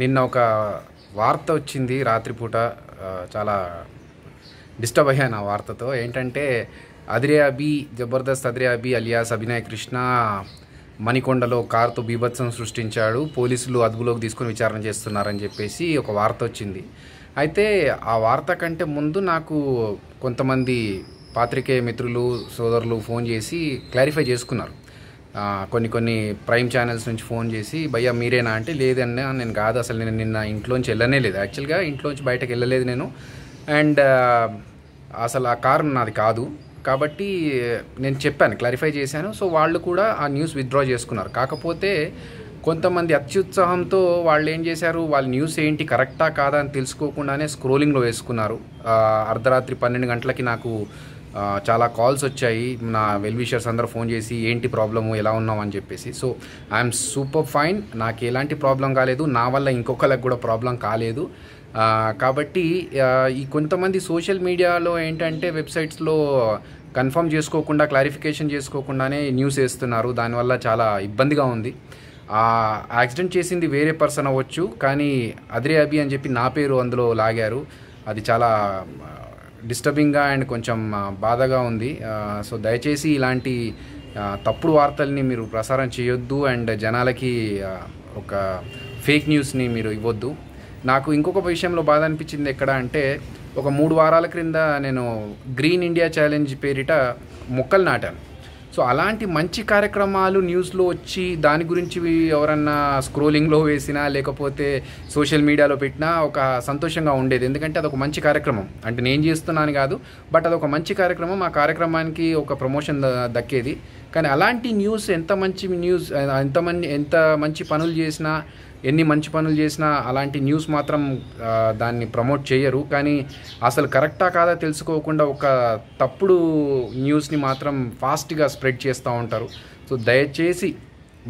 నిన్న ఒక వార్త వచ్చింది రాత్రిపూట చాలా డిస్టర్బ్ అయ్యాను ఆ వార్తతో ఏంటంటే అదిరే జబర్దస్త్ అదిరే అలియాస్ అభినయ్ కృష్ణ మణికొండలో కారుతో బీభత్సం సృష్టించాడు పోలీసులు అదుపులోకి తీసుకుని విచారణ చేస్తున్నారని చెప్పేసి ఒక వార్త వచ్చింది అయితే ఆ వార్త కంటే ముందు నాకు కొంతమంది పాత్రికేయ మిత్రులు సోదరులు ఫోన్ చేసి క్లారిఫై చేసుకున్నారు కొన్ని కొన్ని ప్రైమ్ ఛానల్స్ నుంచి ఫోన్ చేసి భయ్యా మీరేనా అంటే లేదన్నా నేను కాదు అసలు నేను నిన్న ఇంట్లోంచి వెళ్ళనే లేదు యాక్చువల్గా ఇంట్లోంచి బయటకు వెళ్ళలేదు నేను అండ్ అసలు ఆ కారు నాది కాదు కాబట్టి నేను చెప్పాను క్లారిఫై చేశాను సో వాళ్ళు కూడా ఆ న్యూస్ విత్డ్రా చేసుకున్నారు కాకపోతే కొంతమంది అత్యుత్సాహంతో వాళ్ళు ఏం చేశారు వాళ్ళ న్యూస్ ఏంటి కరెక్టా కాదా అని తెలుసుకోకుండానే స్క్రోలింగ్లో వేసుకున్నారు అర్ధరాత్రి పన్నెండు గంటలకి నాకు చాలా కాల్స్ వచ్చాయి నా వెల్విషర్స్ అందరూ ఫోన్ చేసి ఏంటి ప్రాబ్లము ఎలా ఉన్నాం అని చెప్పేసి సో ఐఎమ్ సూపర్ ఫైన్ నాకు ఎలాంటి ప్రాబ్లం కాలేదు నా వల్ల ఇంకొకరికి కూడా ప్రాబ్లం కాలేదు కాబట్టి ఈ కొంతమంది సోషల్ మీడియాలో ఏంటంటే వెబ్సైట్స్లో కన్ఫర్మ్ చేసుకోకుండా క్లారిఫికేషన్ చేసుకోకుండానే న్యూస్ వేస్తున్నారు దానివల్ల చాలా ఇబ్బందిగా ఉంది యాక్సిడెంట్ చేసింది వేరే పర్సన్ అవ్వచ్చు కానీ అదిరే అభి అని చెప్పి నా పేరు అందులో లాగారు అది చాలా డిస్టర్బింగ్గా అండ్ కొంచెం బాధగా ఉంది సో దయచేసి ఇలాంటి తప్పుడు వార్తల్ని మీరు ప్రసారం చేయొద్దు అండ్ జనాలకి ఒక ఫేక్ న్యూస్ని మీరు ఇవ్వద్దు నాకు ఇంకొక విషయంలో బాధ అనిపించింది ఎక్కడ అంటే ఒక మూడు వారాల క్రింద నేను గ్రీన్ ఇండియా ఛాలెంజ్ పేరిట మొక్కలు నాటాను సో అలాంటి మంచి కార్యక్రమాలు న్యూస్లో వచ్చి దాని గురించి ఎవరన్నా స్క్రోలింగ్లో వేసినా లేకపోతే సోషల్ మీడియాలో పెట్టినా ఒక సంతోషంగా ఉండేది ఎందుకంటే అదొక మంచి కార్యక్రమం అంటే నేను చేస్తున్నాను కాదు బట్ అదొక మంచి కార్యక్రమం ఆ కార్యక్రమానికి ఒక ప్రమోషన్ దక్కేది కానీ అలాంటి న్యూస్ ఎంత మంచి న్యూస్ ఎంతమంది ఎంత మంచి పనులు చేసినా ఎన్ని మంచి పనులు చేసినా అలాంటి న్యూస్ మాత్రం దాన్ని ప్రమోట్ చేయరు కానీ అసలు కరెక్టా కాదా తెలుసుకోకుండా ఒక తప్పుడు న్యూస్ని మాత్రం ఫాస్ట్గా స్ప్రెడ్ చేస్తూ ఉంటారు సో దయచేసి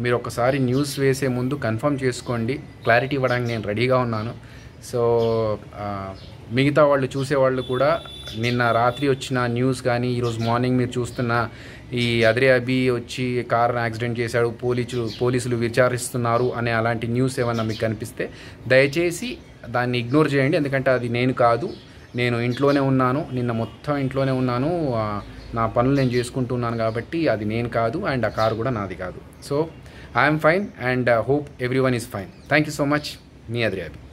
మీరు ఒకసారి న్యూస్ వేసే ముందు కన్ఫర్మ్ చేసుకోండి క్లారిటీ ఇవ్వడానికి నేను రెడీగా ఉన్నాను సో మిగతా వాళ్ళు చూసేవాళ్ళు కూడా నిన్న రాత్రి వచ్చిన న్యూస్ కానీ ఈరోజు మార్నింగ్ మీరు చూస్తున్న ఈ అదరే అబి వచ్చి కార్ యాక్సిడెంట్ చేశాడు పోలీసు పోలీసులు విచారిస్తున్నారు అనే అలాంటి న్యూస్ ఏమన్నా మీకు కనిపిస్తే దయచేసి దాన్ని ఇగ్నోర్ చేయండి ఎందుకంటే అది నేను కాదు నేను ఇంట్లోనే ఉన్నాను నిన్న మొత్తం ఇంట్లోనే ఉన్నాను నా పనులు నేను చేసుకుంటున్నాను కాబట్టి అది నేను కాదు అండ్ ఆ కారు కూడా నాది కాదు so I'm fine and hope everyone is fine thank you so much మీ అదరే అబి